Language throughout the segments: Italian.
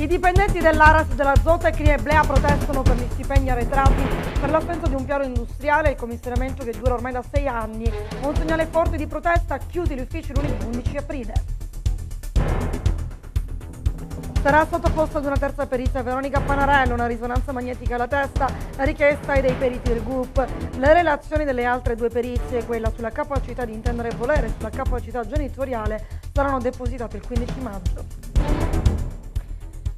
I dipendenti dell'Aras della Zota e Crieblea protestano per gli stipendi arretrati, per l'assenza di un piano industriale e il commissariamento che dura ormai da sei anni. Un segnale forte di protesta, chiude gli uffici lunedì 11 aprile. Sarà sottoposta ad una terza perizia Veronica Panarello, una risonanza magnetica alla testa, richiesta è dei periti del GUP. Le relazioni delle altre due perizie, quella sulla capacità di intendere e volere e sulla capacità genitoriale, saranno depositate il 15 maggio.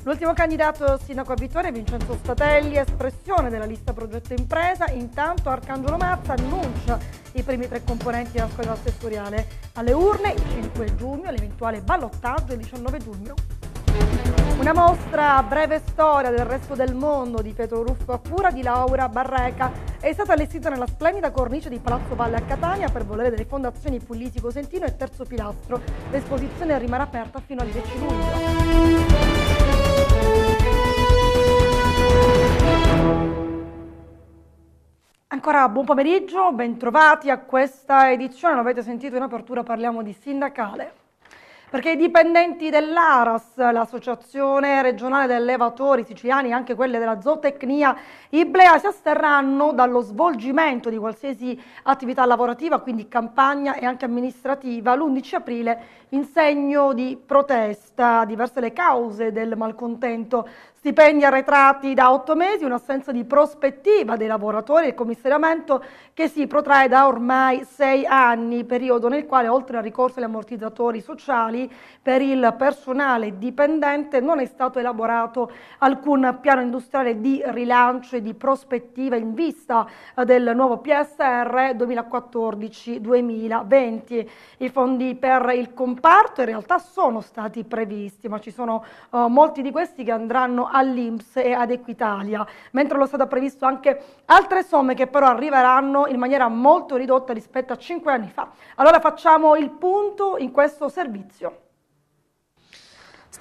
L'ultimo candidato sindaco a vittoria è Vincenzo Statelli, espressione della lista Progetto Impresa. Intanto Arcangelo Mazza annuncia i primi tre componenti della squadra assessoriale alle urne il 5 giugno, l'eventuale ballottaggio il 19 giugno. Una mostra a breve storia del resto del mondo di Pietro Ruffo a cura di Laura Barreca è stata allestita nella splendida cornice di Palazzo Valle a Catania per volere delle fondazioni Pullitico Sentino e Terzo Pilastro. L'esposizione rimarrà aperta fino al 10 luglio. Ancora buon pomeriggio, bentrovati a questa edizione. L'avete sentito in apertura, parliamo di sindacale. Perché i dipendenti dell'ARAS, l'associazione regionale degli elevatori siciliani e anche quelle della zootecnia Iblea si asterranno dallo svolgimento di qualsiasi attività lavorativa, quindi campagna e anche amministrativa, l'11 aprile in segno di protesta. Diverse le cause del malcontento stipendi arretrati da otto mesi, un'assenza di prospettiva dei lavoratori e il commissariamento che si protrae da ormai sei anni, periodo nel quale oltre al ricorso agli ammortizzatori sociali per il personale dipendente non è stato elaborato alcun piano industriale di rilancio e di prospettiva in vista eh, del nuovo PSR 2014-2020. I fondi per il comparto in realtà sono stati previsti, ma ci sono uh, molti di questi che andranno all'Inps e ad Equitalia, mentre lo Stato ha previsto anche altre somme che però arriveranno in maniera molto ridotta rispetto a cinque anni fa. Allora facciamo il punto in questo servizio.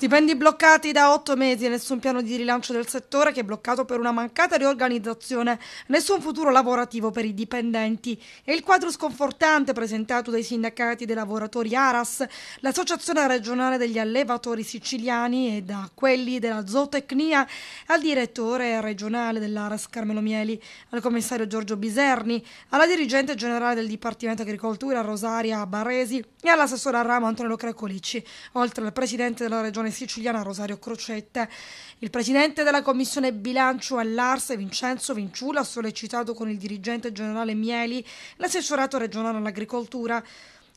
Stipendi bloccati da otto mesi, e nessun piano di rilancio del settore che è bloccato per una mancata riorganizzazione, nessun futuro lavorativo per i dipendenti. E il quadro sconfortante presentato dai sindacati dei lavoratori Aras, l'Associazione regionale degli allevatori siciliani e da quelli della zootecnia al direttore regionale dell'Aras Carmelo Mieli, al commissario Giorgio Biserni, alla dirigente generale del Dipartimento Agricoltura Rosaria Baresi e all'assessore a Ramo Antonello Cracolicci, oltre al presidente della regione siciliana Rosario Crocetta. Il presidente della commissione bilancio all'Arse, Vincenzo Vinciula, ha sollecitato con il dirigente generale Mieli l'assessorato regionale all'agricoltura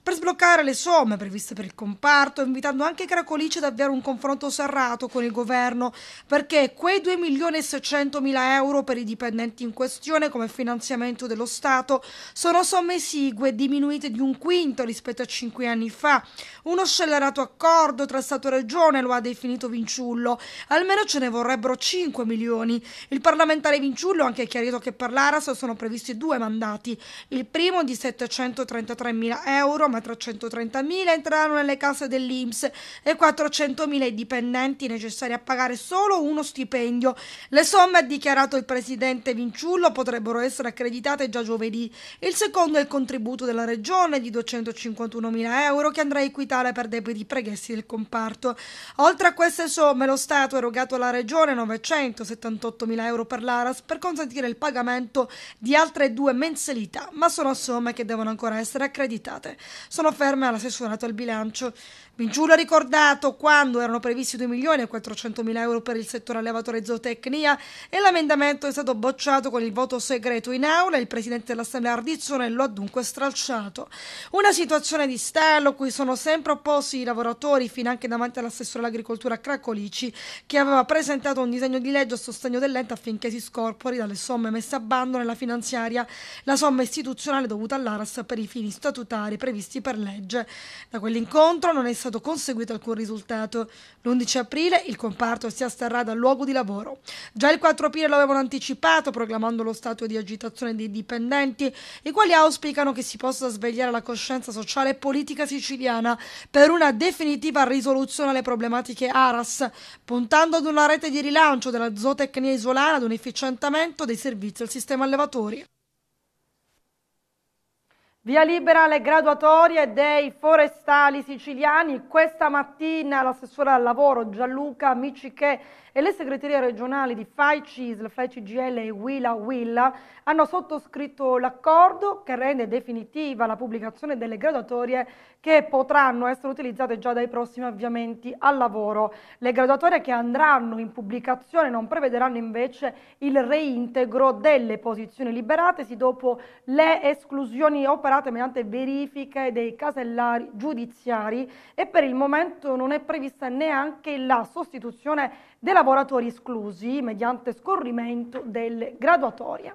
per sbloccare le somme previste per il comparto, invitando anche Cracolice ad avviare un confronto serrato con il governo, perché quei 2 milioni e 600 mila euro per i dipendenti in questione come finanziamento dello Stato sono somme esigue diminuite di un quinto rispetto a cinque anni fa. Uno scellerato accordo tra Stato e Regione lo ha definito Vinciullo, almeno ce ne vorrebbero 5 milioni. Il parlamentare Vinciullo ha anche chiarito che per l'Aras sono previsti due mandati, il primo di 733 mila euro, 330.000 entreranno nelle case dell'Inps e 400.000 i dipendenti necessari a pagare solo uno stipendio. Le somme, ha dichiarato il presidente Vinciullo, potrebbero essere accreditate già giovedì. Il secondo è il contributo della regione di 251.000 euro che andrà a equitare per debiti preghessi del comparto. Oltre a queste somme, lo Stato ha erogato alla regione 978.000 euro per l'Aras per consentire il pagamento di altre due mensilità, ma sono somme che devono ancora essere accreditate sono ferme alla sessione al bilancio Minciullo ha ricordato quando erano previsti 2 milioni e 400 mila euro per il settore allevatore zootecnia e l'emendamento è stato bocciato con il voto segreto in aula. Il presidente dell'Assemblea Ardizzone lo ha dunque stralciato. Una situazione di stallo cui sono sempre opposti i lavoratori, fino anche davanti all'assessore all'agricoltura Cracolici, che aveva presentato un disegno di legge a sostegno dell'ente affinché si scorpori dalle somme messe a bando nella finanziaria la somma istituzionale dovuta all'ARAS per i fini statutari previsti per legge. Da quell'incontro non è stato conseguito alcun risultato. L'11 aprile il comparto si asterrà dal luogo di lavoro. Già il 4 aprile lo avevano anticipato, proclamando lo stato di agitazione dei dipendenti, i quali auspicano che si possa svegliare la coscienza sociale e politica siciliana per una definitiva risoluzione alle problematiche ARAS, puntando ad una rete di rilancio della zootecnia isolana, ad un efficientamento dei servizi al sistema allevatori. Via libera alle graduatorie dei forestali siciliani. Questa mattina l'assessore al lavoro Gianluca Micichè e le segreterie regionali di FAI CISL, FAI CGL e Willa Willa hanno sottoscritto l'accordo che rende definitiva la pubblicazione delle graduatorie che potranno essere utilizzate già dai prossimi avviamenti al lavoro. Le graduatorie che andranno in pubblicazione non prevederanno invece il reintegro delle posizioni liberatesi dopo le esclusioni operative operate mediante verifiche dei casellari giudiziari e per il momento non è prevista neanche la sostituzione dei lavoratori esclusi mediante scorrimento delle graduatorie.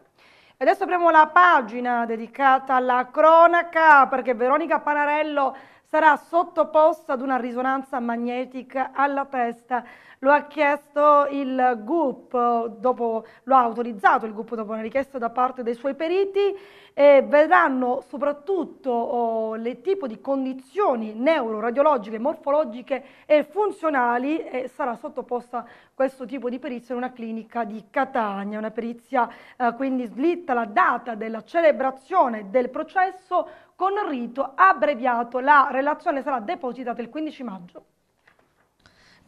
adesso apriamo la pagina dedicata alla cronaca perché Veronica Panarello sarà sottoposta ad una risonanza magnetica alla testa. Lo ha chiesto il GUP, dopo, lo ha autorizzato il GUP dopo una richiesta da parte dei suoi periti e vedranno soprattutto oh, le tipo di condizioni neuroradiologiche, morfologiche e funzionali e sarà sottoposta questo tipo di perizia in una clinica di Catania, una perizia eh, quindi slitta la data della celebrazione del processo con rito abbreviato. La relazione sarà depositata il 15 maggio.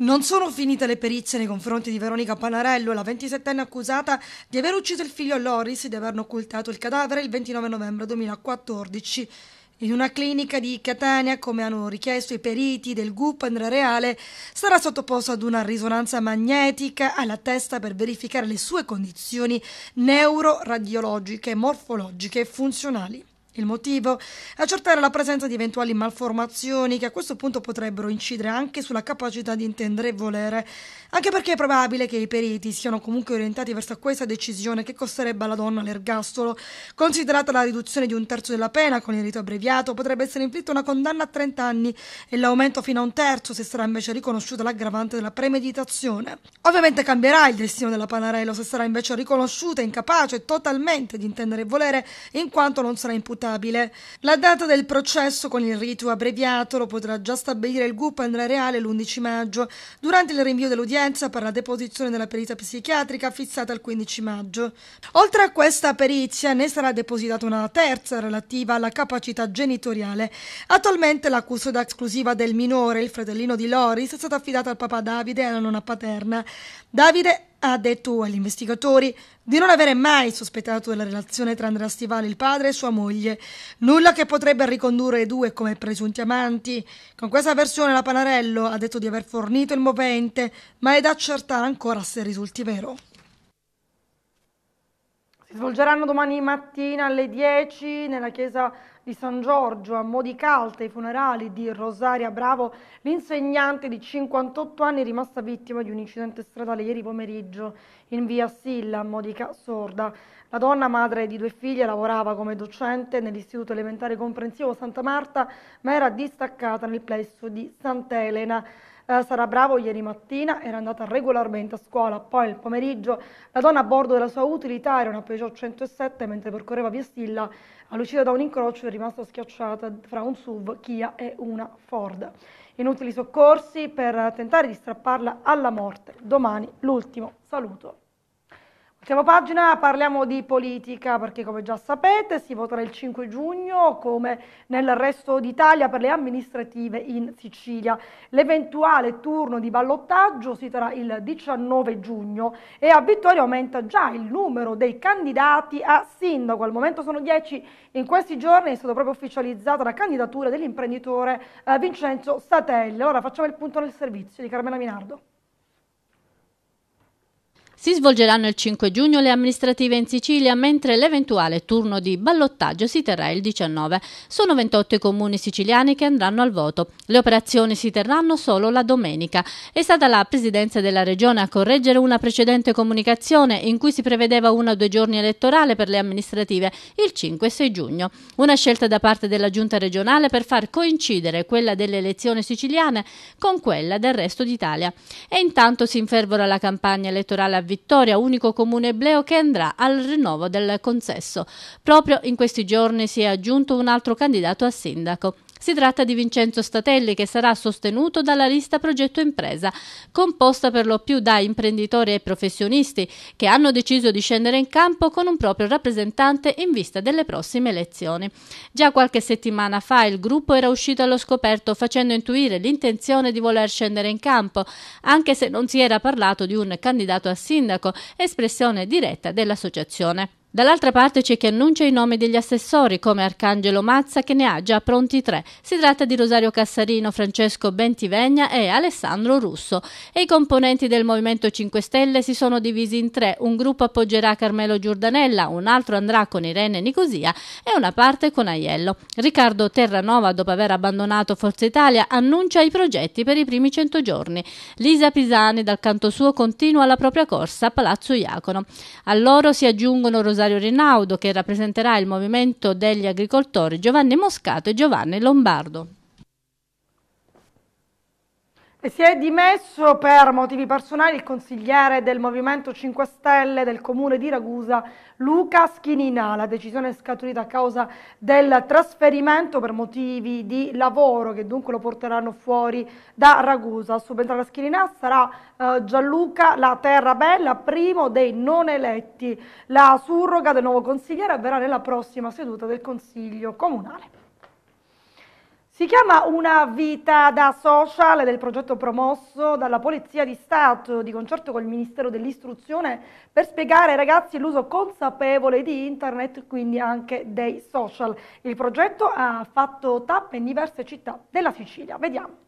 Non sono finite le perizie nei confronti di Veronica Panarello, la 27enne accusata di aver ucciso il figlio Loris e di averne occultato il cadavere il 29 novembre 2014. In una clinica di Catania, come hanno richiesto i periti del GUP Andrea Reale, sarà sottoposto ad una risonanza magnetica alla testa per verificare le sue condizioni neuroradiologiche, morfologiche e funzionali. Il motivo? Accertare la presenza di eventuali malformazioni che a questo punto potrebbero incidere anche sulla capacità di intendere e volere. Anche perché è probabile che i periti siano comunque orientati verso questa decisione che costerebbe alla donna l'ergastolo. Considerata la riduzione di un terzo della pena con il rito abbreviato, potrebbe essere inflitta una condanna a 30 anni e l'aumento fino a un terzo se sarà invece riconosciuta l'aggravante della premeditazione. Ovviamente cambierà il destino della Panarello se sarà invece riconosciuta incapace totalmente di intendere e volere in quanto non sarà imputabile. La data del processo con il rito abbreviato lo potrà già stabilire il GUP Andrea Reale l'11 maggio. Durante il rinvio dell'udienza udienza per la deposizione della perizia psichiatrica fissata il 15 maggio. Oltre a questa perizia ne sarà depositata una terza relativa alla capacità genitoriale. Attualmente la custodia esclusiva del minore, il fratellino di Loris, è stata affidata al papà Davide e alla nonna paterna. Davide ha detto agli investigatori di non avere mai sospettato della relazione tra Andrea Stivali, il padre e sua moglie, nulla che potrebbe ricondurre i due come presunti amanti. Con questa versione la Panarello ha detto di aver fornito il movente, ma è da accertare ancora se risulti vero. Si svolgeranno domani mattina alle 10 nella chiesa di San Giorgio, a Modicalta i funerali di Rosaria Bravo, l'insegnante di 58 anni rimasta vittima di un incidente stradale ieri pomeriggio in via Silla, a Modica Sorda. La donna, madre di due figlie, lavorava come docente nell'Istituto Elementare Comprensivo Santa Marta, ma era distaccata nel plesso di Sant'Elena. Eh, Sara Bravo ieri mattina era andata regolarmente a scuola, poi nel pomeriggio la donna a bordo della sua utilitaria, una Peugeot 107, mentre percorreva via Stilla, all'uscita da un incrocio è rimasta schiacciata fra un SUV Kia e una Ford. Inutili soccorsi per tentare di strapparla alla morte. Domani l'ultimo saluto. Ultima pagina, parliamo di politica perché come già sapete si voterà il 5 giugno come nel resto d'Italia per le amministrative in Sicilia. L'eventuale turno di ballottaggio si terrà il 19 giugno e a Vittoria aumenta già il numero dei candidati a sindaco. Al momento sono 10, in questi giorni è stata proprio ufficializzata la candidatura dell'imprenditore eh, Vincenzo Satelli. Ora allora, facciamo il punto nel servizio di Carmela Minardo. Si svolgeranno il 5 giugno le amministrative in Sicilia, mentre l'eventuale turno di ballottaggio si terrà il 19. Sono 28 i comuni siciliani che andranno al voto. Le operazioni si terranno solo la domenica. È stata la presidenza della regione a correggere una precedente comunicazione in cui si prevedeva uno o due giorni elettorale per le amministrative, il 5 e 6 giugno. Una scelta da parte della giunta regionale per far coincidere quella delle elezioni siciliane con quella del resto d'Italia. E intanto si infervora la campagna elettorale avviata Vittoria, unico comune ebleo che andrà al rinnovo del consesso. Proprio in questi giorni si è aggiunto un altro candidato a sindaco. Si tratta di Vincenzo Statelli che sarà sostenuto dalla lista Progetto Impresa, composta per lo più da imprenditori e professionisti che hanno deciso di scendere in campo con un proprio rappresentante in vista delle prossime elezioni. Già qualche settimana fa il gruppo era uscito allo scoperto facendo intuire l'intenzione di voler scendere in campo, anche se non si era parlato di un candidato a sindaco, espressione diretta dell'associazione. Dall'altra parte c'è chi annuncia i nomi degli assessori, come Arcangelo Mazza, che ne ha già pronti tre. Si tratta di Rosario Cassarino, Francesco Bentivegna e Alessandro Russo. E i componenti del Movimento 5 Stelle si sono divisi in tre. Un gruppo appoggerà Carmelo Giordanella, un altro andrà con Irene Nicosia e una parte con Aiello. Riccardo Terranova, dopo aver abbandonato Forza Italia, annuncia i progetti per i primi 100 giorni. Lisa Pisani, dal canto suo, continua la propria corsa a Palazzo Iacono. A loro si aggiungono Rosario Rosario Rinaudo che rappresenterà il Movimento degli Agricoltori, Giovanni Moscato e Giovanni Lombardo. Si è dimesso per motivi personali il consigliere del Movimento 5 Stelle del Comune di Ragusa, Luca Schininà. La decisione è scaturita a causa del trasferimento per motivi di lavoro che dunque lo porteranno fuori da Ragusa. A subentrare a Schininà sarà eh, Gianluca La Terrabella, primo dei non eletti. La surroga del nuovo consigliere avverrà nella prossima seduta del Consiglio Comunale. Si chiama Una vita da social del progetto promosso dalla Polizia di Stato di concerto con il Ministero dell'Istruzione per spiegare ai ragazzi l'uso consapevole di internet, quindi anche dei social. Il progetto ha fatto tappe in diverse città della Sicilia. Vediamo.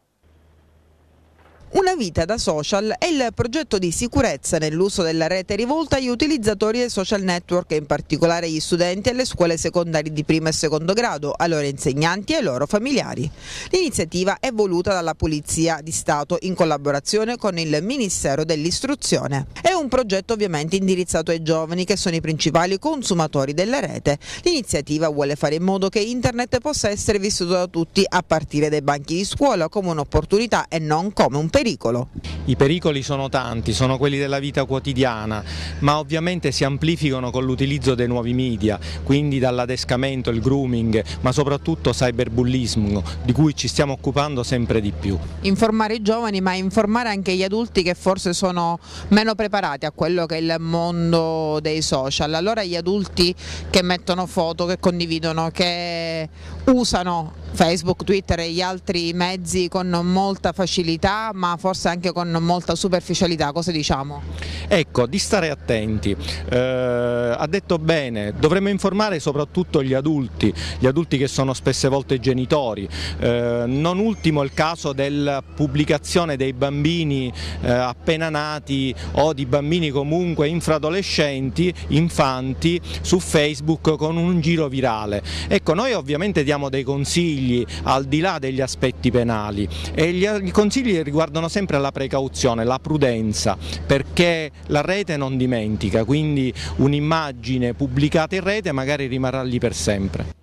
Una vita da social è il progetto di sicurezza nell'uso della rete rivolta agli utilizzatori dei social network e in particolare agli studenti alle scuole secondarie di primo e secondo grado, ai loro insegnanti e ai loro familiari. L'iniziativa è voluta dalla Polizia di Stato in collaborazione con il Ministero dell'Istruzione. È un progetto ovviamente indirizzato ai giovani che sono i principali consumatori della rete. L'iniziativa vuole fare in modo che internet possa essere vissuto da tutti a partire dai banchi di scuola come un'opportunità e non come un pericolo pericolo? I pericoli sono tanti, sono quelli della vita quotidiana, ma ovviamente si amplificano con l'utilizzo dei nuovi media, quindi dall'adescamento, il grooming, ma soprattutto cyberbullismo, di cui ci stiamo occupando sempre di più. Informare i giovani, ma informare anche gli adulti che forse sono meno preparati a quello che è il mondo dei social. Allora gli adulti che mettono foto, che condividono, che usano Facebook, Twitter e gli altri mezzi con molta facilità ma forse anche con molta superficialità, cosa diciamo? Ecco, di stare attenti, eh, ha detto bene, dovremmo informare soprattutto gli adulti, gli adulti che sono spesse volte genitori, eh, non ultimo il caso della pubblicazione dei bambini eh, appena nati o di bambini comunque infradolescenti, infanti, su Facebook con un giro virale. Ecco, noi ovviamente diamo dei consigli al di là degli aspetti penali e gli, i consigli riguardano sempre la precauzione, la prudenza, perché la rete non dimentica, quindi un'immagine pubblicata in rete magari rimarrà lì per sempre.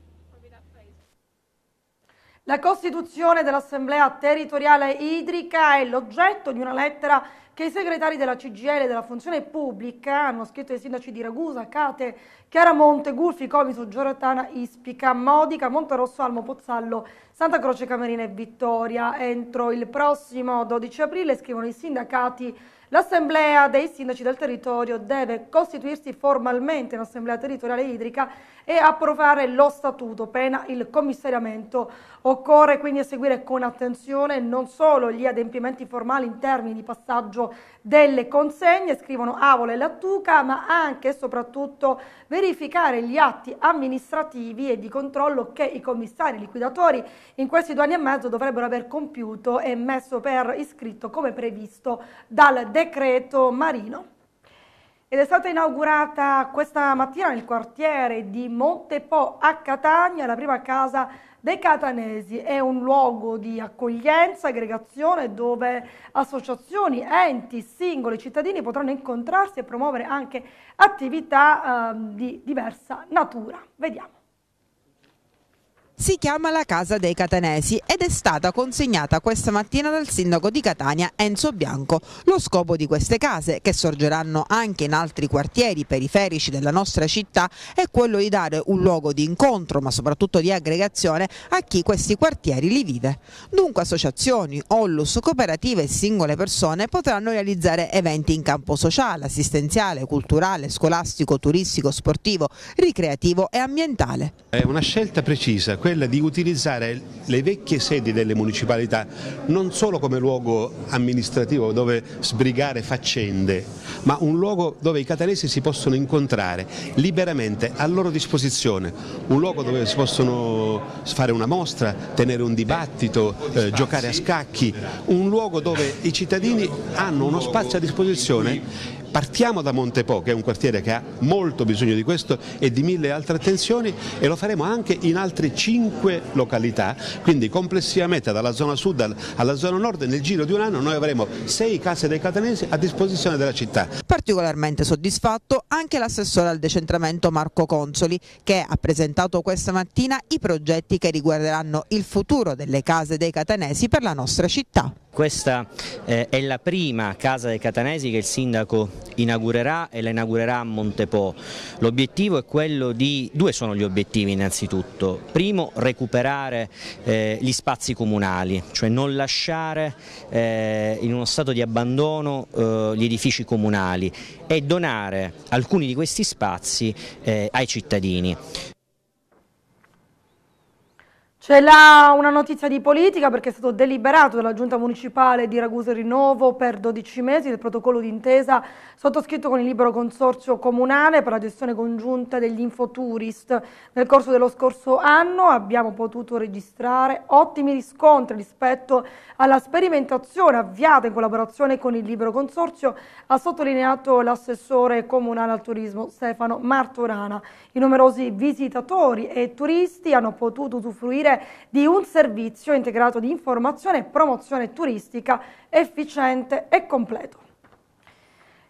La costituzione dell'Assemblea territoriale idrica è l'oggetto di una lettera che i segretari della CGL e della funzione pubblica hanno scritto ai sindaci di Ragusa, Cate, Chiaramonte, Gulfi, Comiso, Giornatana, Ispica, Modica, Monterosso, Almo, Pozzallo, Santa Croce Camerina e Vittoria. Entro il prossimo 12 aprile, scrivono i sindacati, l'assemblea dei sindaci del territorio deve costituirsi formalmente in assemblea territoriale idrica e approvare lo statuto, pena il commissariamento. Occorre quindi seguire con attenzione non solo gli adempimenti formali in termini di passaggio monitoraggio delle consegne, scrivono Avola e Lattuca, ma anche e soprattutto verificare gli atti amministrativi e di controllo che i commissari liquidatori in questi due anni e mezzo dovrebbero aver compiuto e messo per iscritto come previsto dal decreto Marino ed è stata inaugurata questa mattina nel quartiere di Montepo a Catania, la prima casa dei catanesi. È un luogo di accoglienza, aggregazione dove associazioni, enti, singoli cittadini potranno incontrarsi e promuovere anche attività eh, di diversa natura. Vediamo si chiama la Casa dei Catanesi ed è stata consegnata questa mattina dal sindaco di Catania Enzo Bianco. Lo scopo di queste case, che sorgeranno anche in altri quartieri periferici della nostra città, è quello di dare un luogo di incontro, ma soprattutto di aggregazione, a chi questi quartieri li vive. Dunque associazioni, ollus, cooperative e singole persone potranno realizzare eventi in campo sociale, assistenziale, culturale, scolastico, turistico, sportivo, ricreativo e ambientale. È una scelta precisa quella quella di utilizzare le vecchie sedi delle municipalità non solo come luogo amministrativo dove sbrigare faccende, ma un luogo dove i catanesi si possono incontrare liberamente a loro disposizione, un luogo dove si possono fare una mostra, tenere un dibattito, eh, giocare a scacchi, un luogo dove i cittadini hanno uno spazio a disposizione Partiamo da Montepo, che è un quartiere che ha molto bisogno di questo e di mille altre attenzioni e lo faremo anche in altre cinque località, quindi complessivamente dalla zona sud alla zona nord nel giro di un anno noi avremo sei case dei catanesi a disposizione della città. Particolarmente soddisfatto anche l'assessore al decentramento Marco Consoli che ha presentato questa mattina i progetti che riguarderanno il futuro delle case dei catanesi per la nostra città. Questa eh, è la prima casa dei catanesi che il sindaco inaugurerà e la inaugurerà a Montepò. L'obiettivo è quello di, due sono gli obiettivi innanzitutto, primo recuperare eh, gli spazi comunali, cioè non lasciare eh, in uno stato di abbandono eh, gli edifici comunali e donare alcuni di questi spazi eh, ai cittadini. C'è là una notizia di politica perché è stato deliberato dalla Giunta Municipale di Ragusa Rinnovo per 12 mesi il protocollo d'intesa sottoscritto con il libero consorzio comunale per la gestione congiunta degli infoturist. Nel corso dello scorso anno abbiamo potuto registrare ottimi riscontri rispetto alla sperimentazione avviata in collaborazione con il libero consorzio, ha sottolineato l'assessore comunale al turismo Stefano Martorana. I numerosi visitatori e turisti hanno potuto usufruire garantire di un servizio integrato di informazione e promozione turistica efficiente e completo.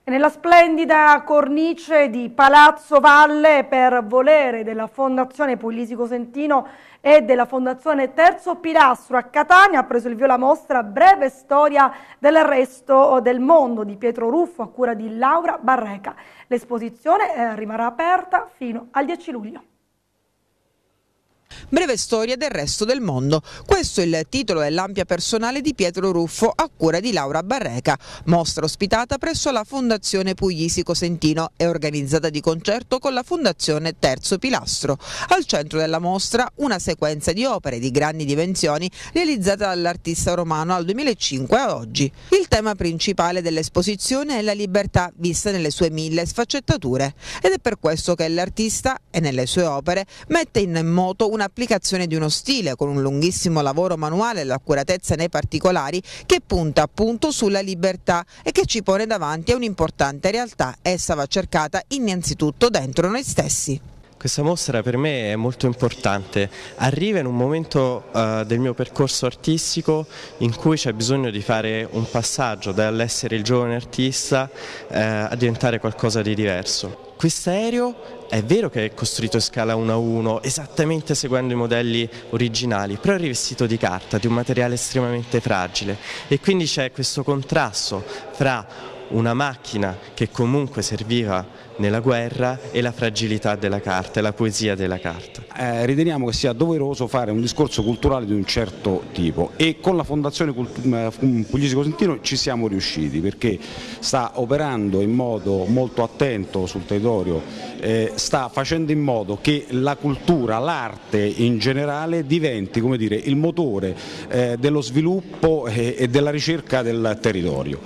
nella splendida cornice di Palazzo Valle, per volere della Fondazione Polisico Sentino e della Fondazione Terzo Pilastro a Catania, ha preso il via la mostra Breve Storia del resto del Mondo di Pietro Ruffo a cura di Laura Barreca. L'esposizione eh, rimarrà aperta fino al 10 luglio. Breve storia del resto del mondo. Questo è il titolo dell'ampia personale di Pietro Ruffo a cura di Laura Barreca, mostra ospitata presso la Fondazione Puglisi Cosentino e organizzata di concerto con la Fondazione Terzo Pilastro. Al centro della mostra una sequenza di opere di grandi dimensioni realizzata dall'artista romano al 2005 a oggi. Il tema principale dell'esposizione è la libertà vista nelle sue mille sfaccettature ed è per questo che l'artista e nelle sue opere mette in moto una un'applicazione di uno stile con un lunghissimo lavoro manuale e l'accuratezza nei particolari che punta appunto sulla libertà e che ci pone davanti a un'importante realtà. Essa va cercata innanzitutto dentro noi stessi. Questa mostra per me è molto importante, arriva in un momento uh, del mio percorso artistico in cui c'è bisogno di fare un passaggio dall'essere il giovane artista uh, a diventare qualcosa di diverso. Quest'aereo è vero che è costruito in scala 1 a 1, esattamente seguendo i modelli originali, però è rivestito di carta, di un materiale estremamente fragile e quindi c'è questo contrasto fra una macchina che comunque serviva nella guerra e la fragilità della carta e la poesia della carta. Eh, riteniamo che sia doveroso fare un discorso culturale di un certo tipo e con la Fondazione eh, Pugliese Cosentino ci siamo riusciti perché sta operando in modo molto attento sul territorio, eh, sta facendo in modo che la cultura, l'arte in generale diventi dire, il motore eh, dello sviluppo e, eh, e della ricerca del territorio.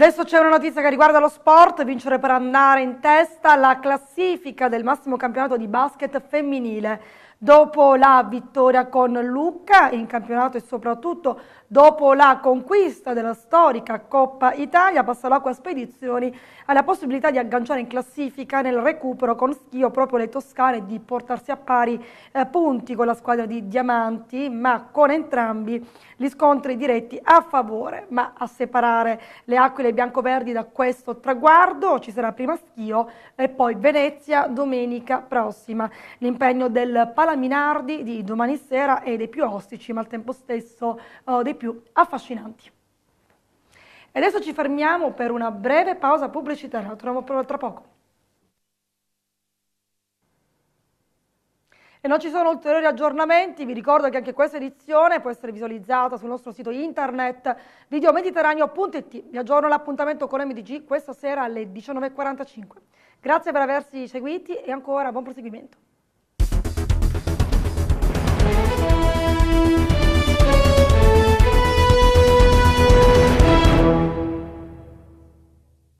Adesso c'è una notizia che riguarda lo sport, vincere per andare in testa la classifica del massimo campionato di basket femminile. Dopo la vittoria con Lucca in campionato e soprattutto Dopo la conquista della storica Coppa Italia, passa l'acqua spedizioni alla possibilità di agganciare in classifica nel recupero con schio proprio le toscane e di portarsi a pari eh, punti con la squadra di Diamanti, ma con entrambi gli scontri diretti a favore, ma a separare le aquile biancoverdi da questo traguardo ci sarà prima schio e poi Venezia domenica prossima. L'impegno del Palaminardi di domani sera è dei più ostici, ma al tempo stesso eh, dei più affascinanti. E adesso ci fermiamo per una breve pausa pubblicitaria, la troviamo tra poco. E non ci sono ulteriori aggiornamenti, vi ricordo che anche questa edizione può essere visualizzata sul nostro sito internet videomediterraneo.it. Vi aggiorno l'appuntamento con MDG questa sera alle 19.45. Grazie per averci seguiti e ancora buon proseguimento.